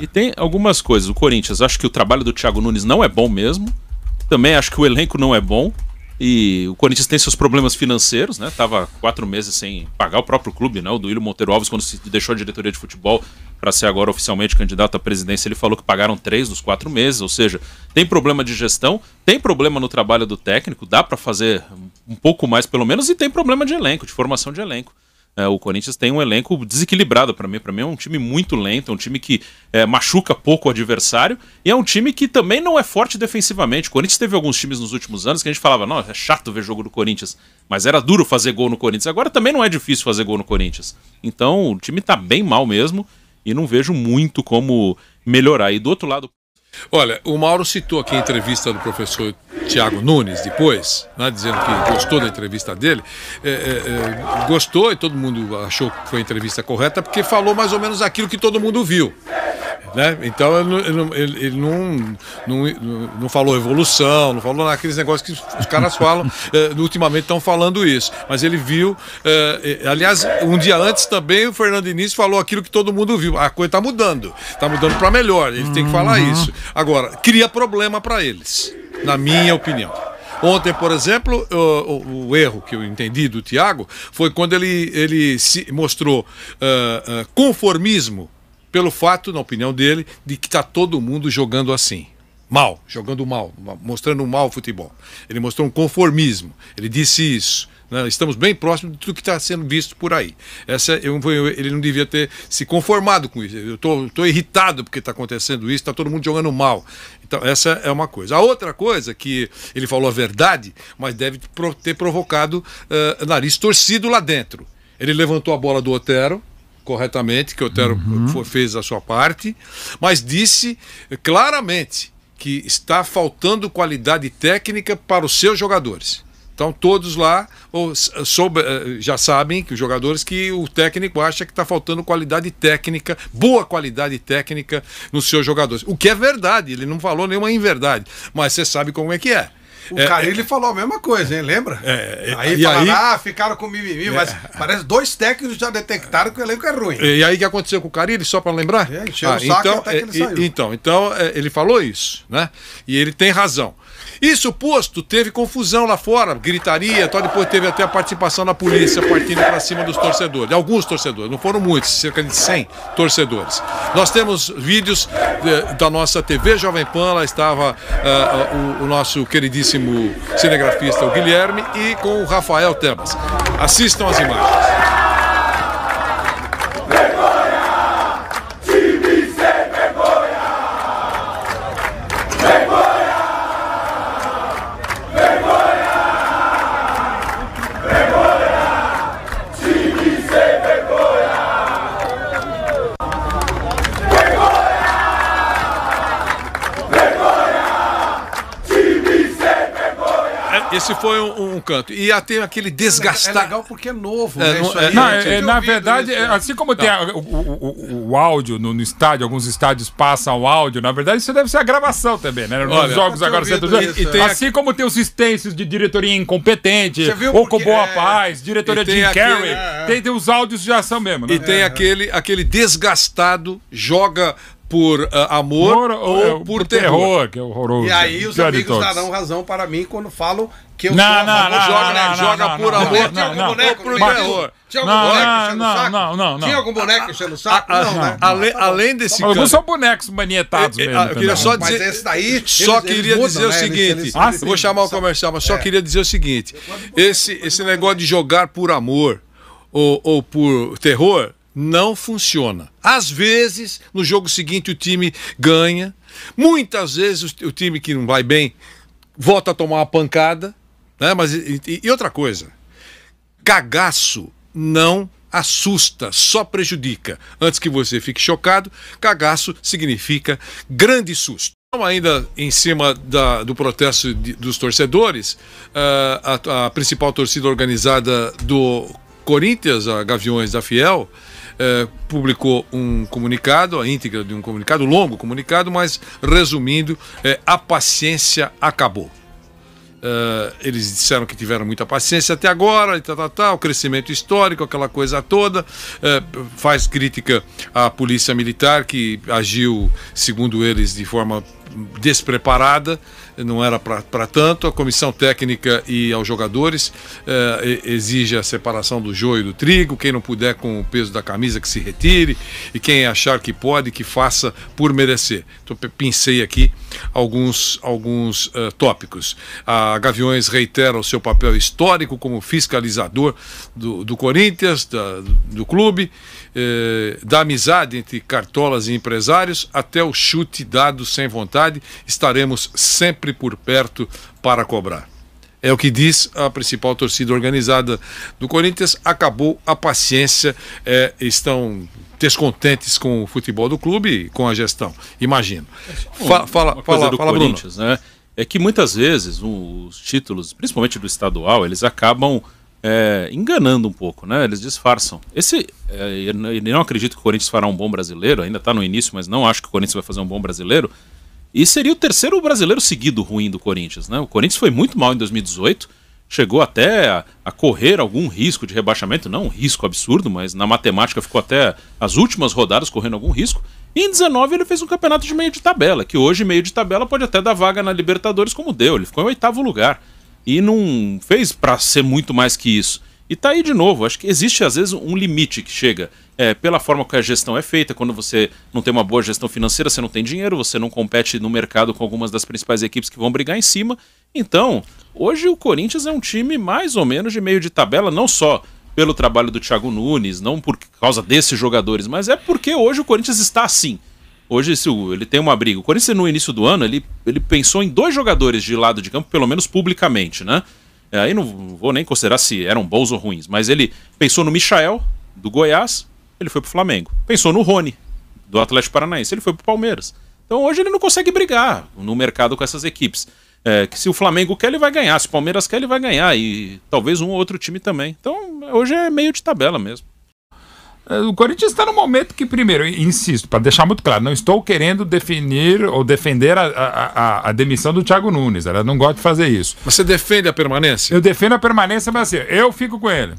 E tem algumas coisas. O Corinthians, acho que o trabalho do Thiago Nunes não é bom mesmo. Também acho que o elenco não é bom. E o Corinthians tem seus problemas financeiros, né? Tava quatro meses sem pagar o próprio clube, né? O Duílio Monteiro Alves, quando se deixou a diretoria de futebol para ser agora oficialmente candidato à presidência, ele falou que pagaram três dos quatro meses. Ou seja, tem problema de gestão, tem problema no trabalho do técnico, dá para fazer um pouco mais pelo menos, e tem problema de elenco, de formação de elenco. É, o Corinthians tem um elenco desequilibrado para mim. Para mim é um time muito lento, é um time que é, machuca pouco o adversário e é um time que também não é forte defensivamente. O Corinthians teve alguns times nos últimos anos que a gente falava, não, é chato ver jogo do Corinthians, mas era duro fazer gol no Corinthians. Agora também não é difícil fazer gol no Corinthians. Então o time tá bem mal mesmo e não vejo muito como melhorar. E do outro lado. Olha, o Mauro citou aqui a entrevista do professor Tiago Nunes depois, né, dizendo que gostou da entrevista dele. É, é, é, gostou e todo mundo achou que foi a entrevista correta, porque falou mais ou menos aquilo que todo mundo viu. Né? Então ele, não, ele, ele não, não, não falou evolução, não falou naqueles negócios que os caras falam, eh, ultimamente estão falando isso. Mas ele viu, eh, eh, aliás, um dia antes também o Fernando Diniz falou aquilo que todo mundo viu. A coisa está mudando, está mudando para melhor, ele uhum. tem que falar uhum. isso. Agora, cria problema para eles, na minha opinião. Ontem, por exemplo, o, o, o, erro que eu entendi do Tiago foi quando ele, ele se mostrou uh, uh, conformismo pelo fato, na opinião dele, de que está todo mundo jogando assim. Mal, jogando mal, mostrando mal o futebol. Ele mostrou um conformismo, ele disse isso. Né? Estamos bem próximos do que está sendo visto por aí. Essa, eu, ele não devia ter se conformado com isso. Eu estou irritado porque está acontecendo isso, está todo mundo jogando mal. Então, essa é uma coisa. A outra coisa que ele falou a verdade, mas deve ter provocado uh, nariz torcido lá dentro. Ele levantou a bola do Otero, corretamente que Otero uhum. fez a sua parte, mas disse claramente que está faltando qualidade técnica para os seus jogadores. Então todos lá eh, já sabem que os jogadores que o técnico acha que está faltando qualidade técnica, boa qualidade técnica nos seus jogadores. O que é verdade, ele não falou nenhuma inverdade, mas você sabe como é que é. O é, Carilli é, falou a mesma coisa, hein? Lembra? É, é aí falaram, aí, ah, ficaram com mimimi, é. mas parece dois técnicos já detectaram que o elenco é ruim. E, aí o que aconteceu com o Carilli, só para lembrar? É, ah, o saco então, até que ele é, saiu. Então, então ele falou isso, né? E ele tem razão. Isso posto, teve confusão lá fora, gritaria, então depois teve até a participação da polícia partindo para cima dos torcedores, alguns torcedores, não foram muitos, cerca de 100 torcedores. Nós temos vídeos eh, da nossa TV Jovem Pan, lá estava uh, o, o, nosso queridíssimo cinegrafista o Guilherme e com o Rafael Temas. Assistam as imagens. esse foi um, um, canto. E tem aquele é é desgastar. É legal porque é novo, é, né? não, é, é na verdade, isso. Né? assim como tá. tem a, o, o, o, áudio no, no, estádio, alguns estádios passam o áudio, na verdade isso deve ser a gravação também, né? Nos Olha, jogos agora você né? tá Assim como tem os existências de diretoria incompetente, ou com boa paz, diretoria de Jim tem, tem, os áudios de ação mesmo, né? E tem aquele, aquele desgastado, joga por uh, amor ou é, por, terror. terror. que é horroroso. E aí os é amigos darão razão para mim quando falam que eu não, sou não, amor. Não, joga, né? joga por amor. Tinha algum boneco terror. Tinha algum boneco enchendo o saco? Não, não, não. Tinha algum boneco enchendo o saco? Ah, ah, não, né? Tá além desse cara... Alguns são bonecos manietados mesmo. Eu queria só dizer... Mas esse daí... Só queria dizer o seguinte... Eu vou chamar o comercial, mas só queria dizer o seguinte. Esse negócio de jogar por amor ou por terror não funciona. Às vezes, no jogo seguinte, o time ganha. Muitas vezes, o time que não vai bem volta a tomar uma pancada. Né? Mas, e, e outra coisa, cagaço não assusta, só prejudica. Antes que você fique chocado, cagaço significa grande susto. Então, ainda em cima da, do protesto de, dos torcedores, uh, a, a principal torcida organizada do Corinthians, a Gaviões da Fiel, eh, publicou um comunicado, a íntegra de um comunicado, longo comunicado, mas resumindo, eh, a paciência acabou. Eh, eles disseram que tiveram muita paciência até agora, e tal, tal, tal, o crescimento histórico, aquela coisa toda. faz crítica à polícia militar, que agiu, segundo eles, de forma despreparada, não era para tanto. A comissão técnica e aos jogadores eh, exige a separação do joio e do trigo. Quem não puder com o peso da camisa que se retire e quem achar que pode que faça por merecer. Então pensei aqui alguns alguns eh, tópicos. A Gaviões reitera o seu papel histórico como fiscalizador do, do Corinthians, da, do clube. Eh, da amizade entre cartolas e empresários até o chute dado sem vontade, estaremos sempre por perto para cobrar. É o que diz a principal torcida organizada do Corinthians. Acabou a paciência, eh, estão descontentes com o futebol do clube e com a gestão, imagino. É Fa fala, Uma fala, do fala, Corinthians, Bruno. né? É que muitas vezes os títulos, principalmente do estadual, eles acabam é, enganando um pouco, né? Eles disfarçam. Esse, é, eu não acredito que o Corinthians fará um bom brasileiro, ainda está no início, mas não acho que o Corinthians vai fazer um bom brasileiro. E seria o terceiro brasileiro seguido ruim do Corinthians, né? O Corinthians foi muito mal em 2018, chegou até a, a correr algum risco de rebaixamento, não um risco absurdo, mas na matemática ficou até as últimas rodadas correndo algum risco. E em 19 ele fez um campeonato de meio de tabela, que hoje meio de tabela pode até dar vaga na Libertadores como deu, ele ficou em oitavo lugar e não fez para ser muito mais que isso. E tá aí de novo, acho que existe às vezes um limite que chega. É, pela forma que a gestão é feita, quando você não tem uma boa gestão financeira, você não tem dinheiro, você não compete no mercado com algumas das principais equipes que vão brigar em cima. Então, hoje o Corinthians é um time mais ou menos de meio de tabela, não só pelo trabalho do Thiago Nunes, não por causa desses jogadores, mas é porque hoje o Corinthians está assim. Hoje se ele tem uma briga. O Corinthians no início do ano, ele, ele pensou em dois jogadores de lado de campo, pelo menos publicamente, né? É, aí não vou nem considerar se eram bons ou ruins, mas ele pensou no Michael, do Goiás, ele foi pro Flamengo. Pensou no Rony, do Atlético Paranaense, ele foi pro Palmeiras. Então hoje ele não consegue brigar no mercado com essas equipes. É, que se o Flamengo quer, ele vai ganhar. Se o Palmeiras quer, ele vai ganhar. E talvez um ou outro time também. Então, hoje é meio de tabela mesmo. É, o Corinthians está no momento que, primeiro, insisto, para deixar muito claro, não estou querendo definir ou defender a, a, a, a demissão do Thiago Nunes. Ela não gosta de fazer isso. Você defende a permanência? Eu defendo a permanência, mas assim, eu fico com ele.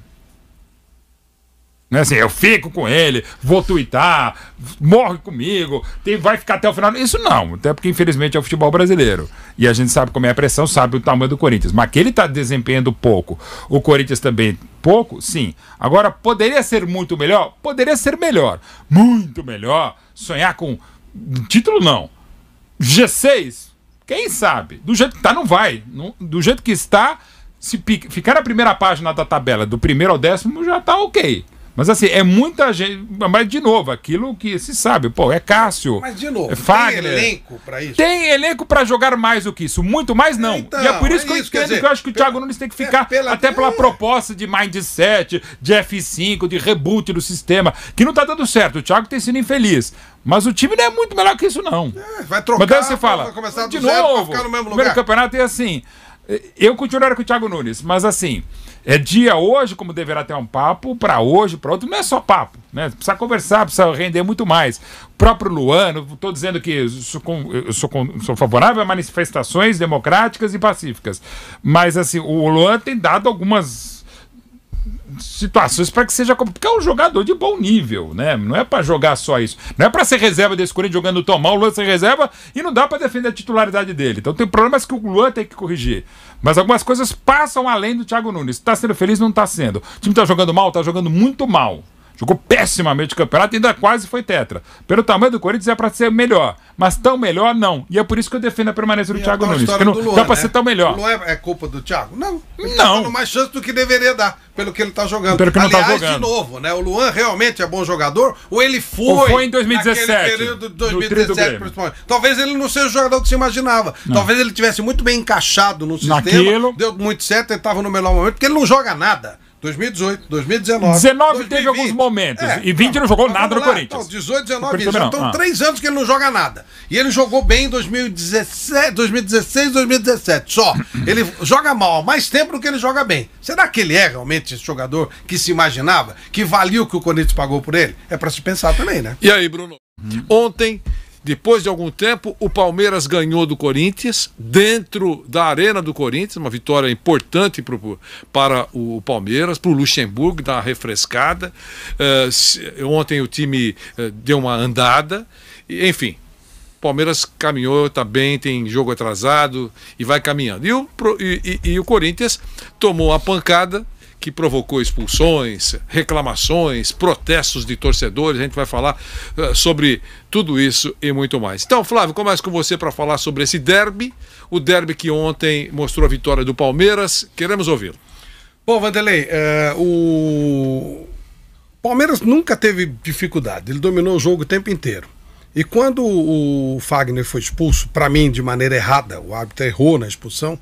Não é assim, eu fico com ele, vou tuitar, morre comigo, tem, vai ficar até o final. Isso não, até porque infelizmente é o futebol brasileiro. E a gente sabe como é a pressão, sabe o tamanho do Corinthians. Mas que ele está desempenhando pouco. O Corinthians também Pouco, sim. Agora, poderia ser muito melhor? Poderia ser melhor. Muito melhor. Sonhar com título, não. G6, quem sabe? Do jeito que tá, não vai. Do jeito que está, se ficar a primeira página da tabela, do primeiro ao décimo, já tá ok. Mas assim, é muita gente. Mas, de novo, aquilo que se sabe, pô, é Cássio. Mas, de novo, é Fagner, tem elenco pra isso? Tem elenco pra jogar mais do que isso. Muito mais não. Então, e é então, por isso é que eu isso, entendo dizer, que eu acho que o pela, Thiago Nunes tem que é, ficar, pela, até pela é. proposta de mindset, de F5, de reboot do sistema, que não tá dando certo. O Thiago tem sido infeliz. Mas o time não é muito melhor que isso, não. É, vai trocar, Mas daí você fala, de novo, no primeiro campeonato é assim. Eu continuaria com o Thiago Nunes, mas assim, é dia hoje, como deverá ter um papo, para hoje, para outro, não é só papo, né? Precisa conversar, precisa render muito mais. O próprio Luano, estou dizendo que sou, sou, sou, favorável a manifestações democráticas e pacíficas, mas assim, o Luan tem dado algumas situações para que seja. Porque é um jogador de bom nível, né? Não é para jogar só isso. Não é para ser reserva desse Corinthians jogando tão mal, o Luan ser reserva e não dá para defender a titularidade dele. Então tem problemas que o Luan tem que corrigir. Mas algumas coisas passam além do Thiago Nunes. Está sendo feliz? Não está sendo. O time está jogando mal? Está jogando muito mal. Jogou pessimamente o campeonato e ainda quase foi tetra. Pelo tamanho do Corinthians é para ser melhor, mas tão melhor não. E é por isso que eu defendo a permanência do e Thiago Nunes. Que não dá para né? ser tão melhor. Não é, culpa do Thiago? Não. Ele tá não. Tá dando mais chance do que deveria dar, pelo que ele tá jogando. Pelo que não tá jogando. de novo, né? O Luan realmente é bom jogador ou ele foi, ou foi em 2017, período de 2017 principalmente. Talvez ele não seja o jogador que se imaginava. Não. Talvez ele tivesse muito bem encaixado no sistema, Naquilo. deu muito certo, ele estava no melhor momento, porque ele não joga nada. 2018, 2019. 19 2020. teve alguns momentos. É, e 20 não, não jogou nada no Corinthians. Então, 18, 19, Então, ah. três anos que ele não joga nada. E ele jogou bem em 2017, 2016, 2017. Só. ele joga mal há mais tempo do que ele joga bem. Será que ele é realmente esse jogador que se imaginava? Que valia o que o Corinthians pagou por ele? É para se pensar também, né? E aí, Bruno? Hum. Ontem depois de algum tempo, o Palmeiras ganhou do Corinthians, dentro da arena do Corinthians, uma vitória importante pro, para o Palmeiras, para o Luxemburgo, dar uma refrescada. Uh, ontem o time uh, deu uma andada, enfim. Palmeiras caminhou, está bem, tem jogo atrasado e vai caminhando. E o, e, e, e o Corinthians tomou a pancada que provocou expulsões, reclamações, protestos de torcedores. A gente vai falar uh, sobre tudo isso e muito mais. Então, Flávio, começo com você para falar sobre esse derby, o derby que ontem mostrou a vitória do Palmeiras. Queremos ouvi-lo. Bom, Vanderlei, eh, o Palmeiras nunca teve dificuldade, ele dominou o jogo o tempo inteiro. E quando o Fagner foi expulso, para mim, de maneira errada, o árbitro errou na expulsão,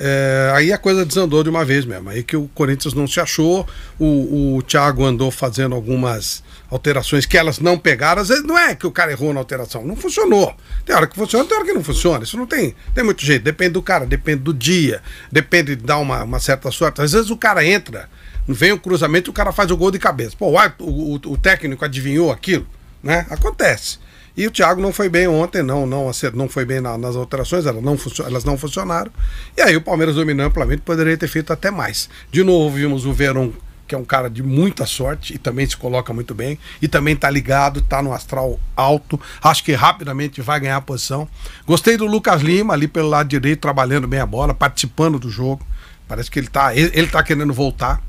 é, aí a coisa desandou de uma vez mesmo. Aí que o Corinthians não se achou, o, o Thiago andou fazendo algumas alterações que elas não pegaram. Às vezes não é que o cara errou na alteração, não funcionou. Tem hora que funciona, tem hora que não funciona. Isso não tem, tem muito jeito. Depende do cara, depende do dia, depende de dar uma, uma certa sorte. Às vezes o cara entra, vem o cruzamento e o cara faz o gol de cabeça. Pô, o, o, o técnico adivinhou aquilo, né? Acontece. E o Thiago não foi bem ontem, não, não, não foi bem na, nas alterações, elas não, elas não funcionaram. E aí o Palmeiras dominou amplamente, poderia ter feito até mais. De novo, vimos o Verão, que é um cara de muita sorte e também se coloca muito bem, e também tá ligado, tá no astral alto, acho que rapidamente vai ganhar a posição. Gostei do Lucas Lima ali pelo lado direito, trabalhando bem a bola, participando do jogo. Parece que ele tá, ele, ele tá querendo voltar.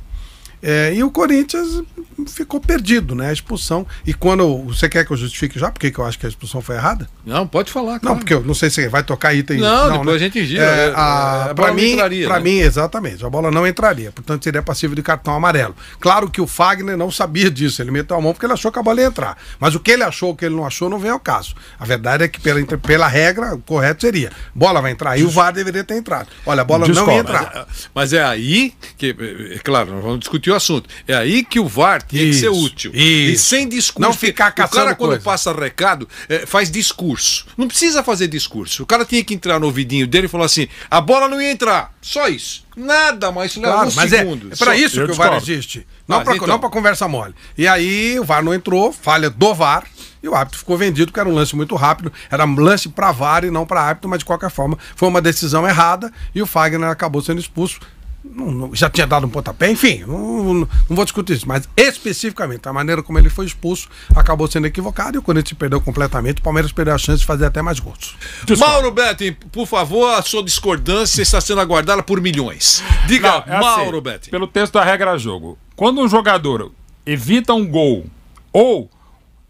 É, e o Corinthians ficou perdido, né? A expulsão. E quando. Você quer que eu justifique já? Porque eu acho que a expulsão foi errada? Não, pode falar. Claro. Não, porque eu não sei se vai tocar item. Não, não depois né? a gente gira. É, né? a, a pra mim, entraria, pra né? mim, exatamente. A bola não entraria. Portanto, seria passível de cartão amarelo. Claro que o Fagner não sabia disso. Ele meteu a mão porque ele achou que a bola ia entrar. Mas o que ele achou, o que ele não achou, não vem ao caso. A verdade é que, pela, pela regra, o correto seria: bola vai entrar. E o VAR deveria ter entrado. Olha, a bola não ia entrar. Mas, é, mas é aí que, é, é claro, nós vamos discutir o assunto. É aí que o VAR tinha isso, que ser útil. Isso. E sem discurso. Não ficar caçando O cara, quando coisa. passa recado, é, faz discurso. Não precisa fazer discurso. O cara tinha que entrar no ouvidinho dele e falar assim: a bola não ia entrar. Só isso. Nada mais leva um mas é segundo. É, é para isso que o VAR existe. Não para então. conversa mole. E aí o VAR não entrou, falha do VAR. E o árbitro ficou vendido, porque era um lance muito rápido, era um lance para VAR e não para árbitro, mas de qualquer forma foi uma decisão errada e o Fagner acabou sendo expulso já tinha dado um pontapé, enfim, não, não, vou discutir isso, mas especificamente a maneira como ele foi expulso acabou sendo equivocado e o Corinthians perdeu completamente, o Palmeiras perdeu a chance de fazer até mais gols. Mauro Betting, por favor, a sua discordância está sendo aguardada por milhões. Diga, é assim, Mauro assim, Betting. Pelo texto da regra jogo, quando um jogador evita um gol ou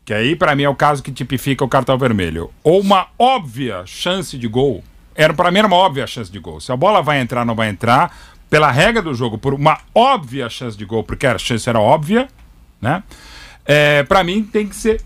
que aí para mim é o caso que tipifica o cartão vermelho, ou uma óbvia chance de gol, era para mim era uma óbvia chance de gol. Se a bola vai entrar, não vai entrar, pela regra do jogo, por uma óbvia chance de gol, porque a chance era óbvia, né? É, para mim tem que ser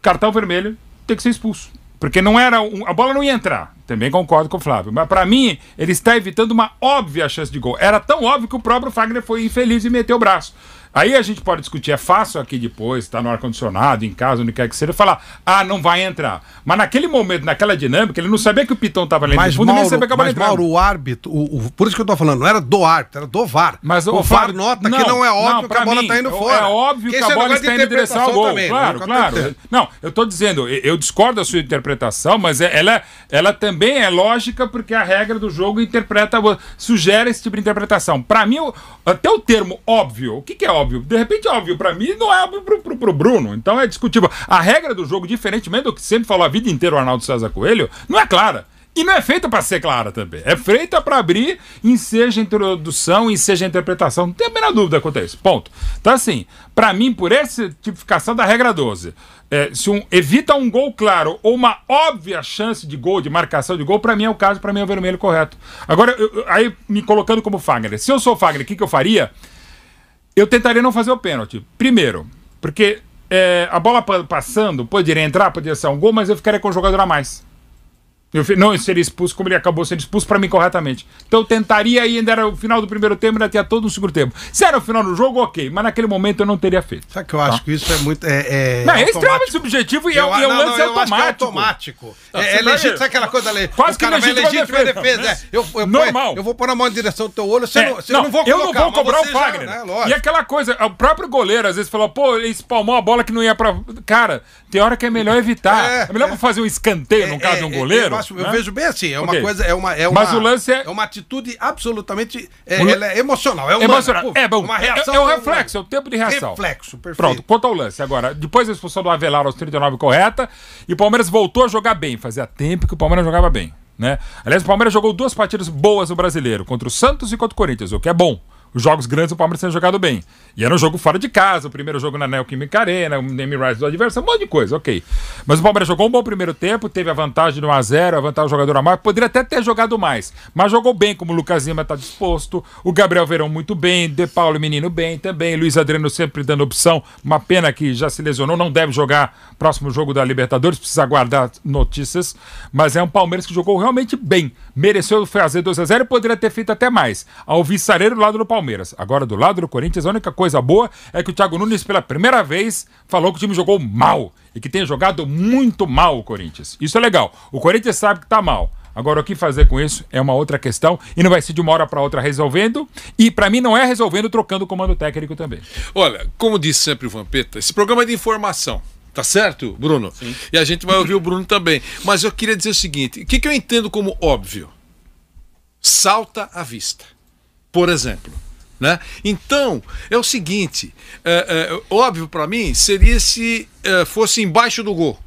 cartão vermelho, tem que ser expulso. Porque não era um, a bola não ia entrar. Também concordo com o Flávio, mas para mim ele está evitando uma óbvia chance de gol. Era tão óbvio que o próprio Fagner foi infeliz e meteu o braço. Aí a gente pode discutir, é fácil aqui depois, está no ar-condicionado, em casa, onde quer que seja, falar, ah, não vai entrar. Mas naquele momento, naquela dinâmica, ele não sabia que o Pitão estava ali mas, no fundo, Mauro, nem sabia que a bola mas, Mauro, o árbitro, o, o, por isso que eu estou falando, não era do árbitro, era do VAR. Mas o, o VAR, VAR nota não, que não é óbvio não, que a bola está indo é fora. É óbvio que, que a bola está indo em direção ao gol. Também, claro, né? claro. Não, eu estou dizendo, eu discordo da sua interpretação, mas é, ela, ela também é lógica porque a regra do jogo interpreta, sugere esse tipo de interpretação. Para mim, até o termo óbvio, o que, que é óbvio? óbvio. De repente óbvio para mim não é óbvio pro, pro, pro, Bruno. Então é discutível. A regra do jogo, diferentemente do que sempre falou a vida inteira o Arnaldo César Coelho, não é clara. E não é feita para ser clara também. É feita para abrir, em seja introdução, em seja interpretação. Não tem a menor dúvida quanto a isso. Ponto. Então, assim, para mim, por essa tipificação da regra 12, é, se um, evita um gol claro ou uma óbvia chance de gol, de marcação de gol, para mim é o caso, para mim é o vermelho correto. Agora, eu, aí me colocando como Fagner. Se eu sou Fagner, o que, que eu faria? eu tentaria não fazer o pênalti. Primeiro, porque é, a bola passando poderia entrar, poderia ser um gol, mas eu ficaria com o jogador a mais. Eu, não ser expulso como ele acabou sendo expulso para mim corretamente. Então eu tentaria e ainda era o final do primeiro tempo, ainda tinha todo o segundo tempo. Se era o final do jogo, ok, mas naquele momento eu não teria feito. Sabe que eu tá? acho que isso é muito. É, é, não, é extremamente subjetivo e eu, é, é um lance é automático. Tá, é, é legítimo, sabe aquela coisa ali? Quase que é legítimo defesa. defesa. Né? É, eu, eu, Normal. Eu vou pôr a mão em direção do teu olho, você é, não, você não, não vou colocar. Eu não vou cobrar o Fagner. Já, né, e aquela coisa, o próprio goleiro às vezes falou, pô, ele espalmou a bola que não ia para Cara, tem hora que é melhor evitar. É, melhor fazer um escanteio, no caso de um goleiro acho, né? eu vejo bem assim. É uma okay. coisa, é uma, é uma, Mas o lance é... é uma atitude absolutamente. É, Ela é emocional, é humana, emocional. Pô, é, bom, uma reação. É, é o reflexo, é o tempo de reação. Reflexo, perfeito. Pronto, quanto ao lance agora. Depois da expulsão do Avelar aos 39 correta, e o Palmeiras voltou a jogar bem. Fazia tempo que o Palmeiras jogava bem. Né? Aliás, o Palmeiras jogou duas partidas boas no brasileiro, contra o Santos e contra o Corinthians, o que é bom os jogos grandes o Palmeiras tinha jogado bem. E era um jogo fora de casa, o primeiro jogo na Neoquímica Arena, o name rights do adversário, um monte de coisa, ok. Mas o Palmeiras jogou um bom primeiro tempo, teve a vantagem de 1x0, a vantagem do jogador a mais, poderia até ter jogado mais, mas jogou bem, como o Lucas Lima está disposto, o Gabriel Verão muito bem, De Paulo e Menino bem também, Luiz Adriano sempre dando opção, uma pena que já se lesionou, não deve jogar próximo jogo da Libertadores, precisa aguardar notícias, mas é um Palmeiras que jogou realmente bem, mereceu fazer 2x0 e poderia ter feito até mais. Ao Viçareiro, lado do Palmeiras, Palmeiras. Agora, do lado do Corinthians, a única coisa boa é que o Thiago Nunes, pela primeira vez, falou que o time jogou mal e que tem jogado muito mal o Corinthians. Isso é legal. O Corinthians sabe que está mal. Agora, o que fazer com isso é uma outra questão e não vai ser de uma hora para outra resolvendo. E para mim, não é resolvendo trocando o comando técnico também. Olha, como diz sempre o Vampeta, esse programa é de informação. Tá certo, Bruno? Sim. E a gente vai ouvir o Bruno também. Mas eu queria dizer o seguinte: o que, que eu entendo como óbvio? Salta à vista. Por exemplo, né? Então, é o seguinte: é, é, óbvio para mim seria se é, fosse embaixo do gol.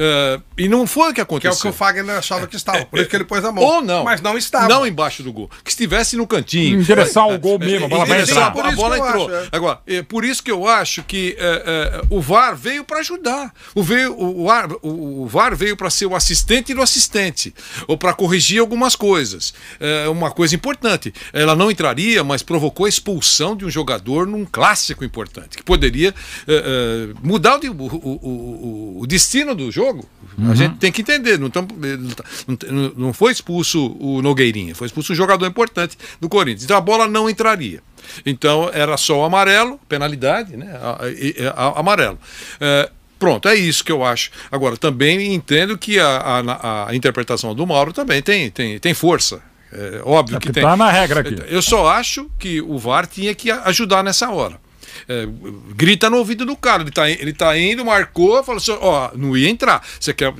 Uh, e não foi o que aconteceu. Que é o que o Fagner achava que estava, por é, isso que ele pôs a mão. Ou não. Mas não estava. Não embaixo do gol. Que estivesse no cantinho. Em direção ao gol mesmo, a bola vai entrar. Por a bola entrou. Acho, é. Agora, é por isso que eu acho que é, é o VAR veio para ajudar. O, veio, o, o, o VAR veio para ser o assistente do assistente, ou para corrigir algumas coisas. É, uma coisa importante. Ela não entraria, mas provocou a expulsão de um jogador num clássico importante, que poderia mudar o, o destino do jogo jogo. Uhum. A gente tem que entender. Não, tão, tá, não, não foi expulso o Nogueirinha, foi expulso um jogador importante do Corinthians. Então a bola não entraria. Então era só o amarelo, penalidade, né? A, a, é, a, amarelo. É, Pronto, é isso que eu acho. Agora, também entendo que a, a, a interpretação do Mauro também tem, tem, tem força. É óbvio é que, que tem. Tá na regra aqui. Eu só acho que o VAR tinha que ajudar nessa hora é, grita no ouvido do cara. Ele tá, ele tá indo, marcou, falou assim: ó, não ia entrar. Você quer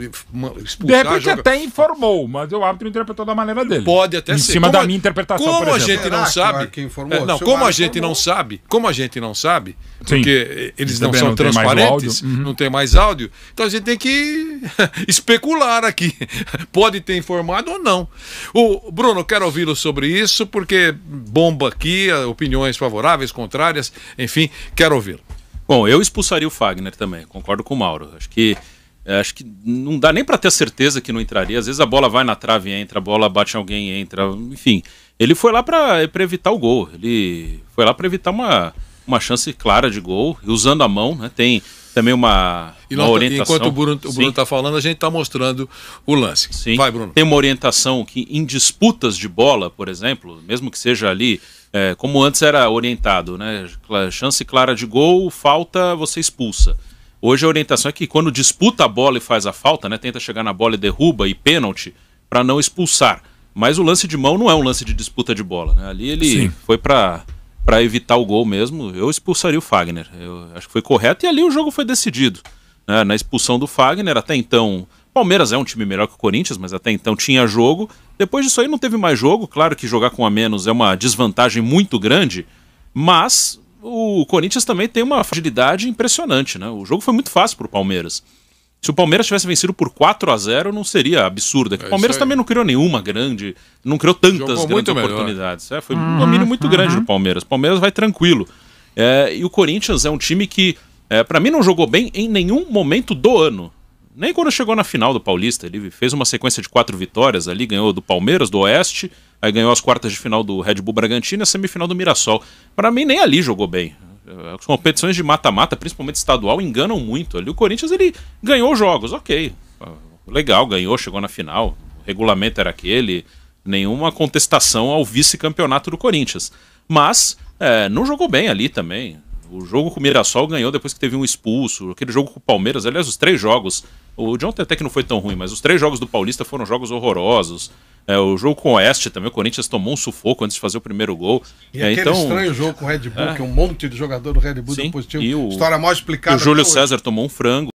expulsar? De repente joga... até informou, mas o árbitro interpretou da maneira dele. Pode até em ser. Em cima como da minha interpretação. Como a gente não sabe. Que informou? É, não, como a gente informou. não sabe, como a gente não sabe, Sim. porque eles Também não são não transparentes, uhum. não tem mais áudio, então a gente tem que especular aqui. Pode ter informado ou não. O Bruno, quero ouvi-lo sobre isso, porque bomba aqui, opiniões favoráveis, contrárias, enfim enfim, quero lo Bom, eu expulsaria o Fagner também, concordo com o Mauro. Acho que é, acho que não dá nem para ter certeza que não entraria. Às vezes a bola vai na trave e entra, a bola bate em alguém e entra. Enfim, ele foi lá para é, evitar o gol. Ele foi lá para evitar uma, uma chance clara de gol, usando a mão, né? Tem também uma, uma nós, tá- orientação. Enquanto o Bruno está falando, a gente está mostrando o lance. Sim. Vai, Bruno. Tem uma orientação que em disputas de bola, por exemplo, mesmo que seja ali, é, como antes era orientado, né? Chance clara de gol, falta, você expulsa. Hoje a orientação é que quando disputa a bola e faz a falta, né? Tenta chegar na bola e derruba e pênalti para não expulsar. Mas o lance de mão não é um lance de disputa de bola, né? Ali ele Sim. foi para para evitar o gol mesmo, eu expulsaria o Fagner. Eu acho que foi correto e ali o jogo foi decidido. Né? Na expulsão do Fagner, até então. Palmeiras é um time melhor que o Corinthians, mas até então tinha jogo. Depois disso aí não teve mais jogo. Claro que jogar com a menos é uma desvantagem muito grande, mas o Corinthians também tem uma fragilidade impressionante, né? O jogo foi muito fácil para o Palmeiras. Se o Palmeiras tivesse vencido por 4 a 0 não seria absurdo. É o é Palmeiras também não criou nenhuma grande, não criou tantas grandes oportunidades. É, foi um uhum. domínio muito uhum. grande do Palmeiras. O Palmeiras vai tranquilo. É, e o Corinthians é um time que, é, para mim, não jogou bem em nenhum momento do ano. Nem quando chegou na final do Paulista. Ele fez uma sequência de quatro vitórias ali, ganhou do Palmeiras, do Oeste, aí ganhou as quartas de final do Red Bull Bragantino e a semifinal do Mirassol. Para mim, nem ali jogou bem. É, as competições de mata-mata, principalmente estadual, enganam muito. Ali o Corinthians ele ganhou jogos, ok. Legal, ganhou, chegou na final. O regulamento era aquele. Nenhuma contestação ao vice-campeonato do Corinthians. Mas é, não jogou bem ali também. O jogo com o Mirassol ganhou depois que teve um expulso. Aquele jogo com o Palmeiras, aliás, os três jogos. O de ontem até que não foi tão ruim, mas os três jogos do Paulista foram jogos horrorosos. É, o jogo com o Oeste também, o Corinthians tomou um sufoco antes de fazer o primeiro gol. E é, então, estranho jogo com o Red Bull, é, que um monte de jogador do Red Bull sim, positivo. o, história mal explicada. O Júlio César hoje. tomou um frango.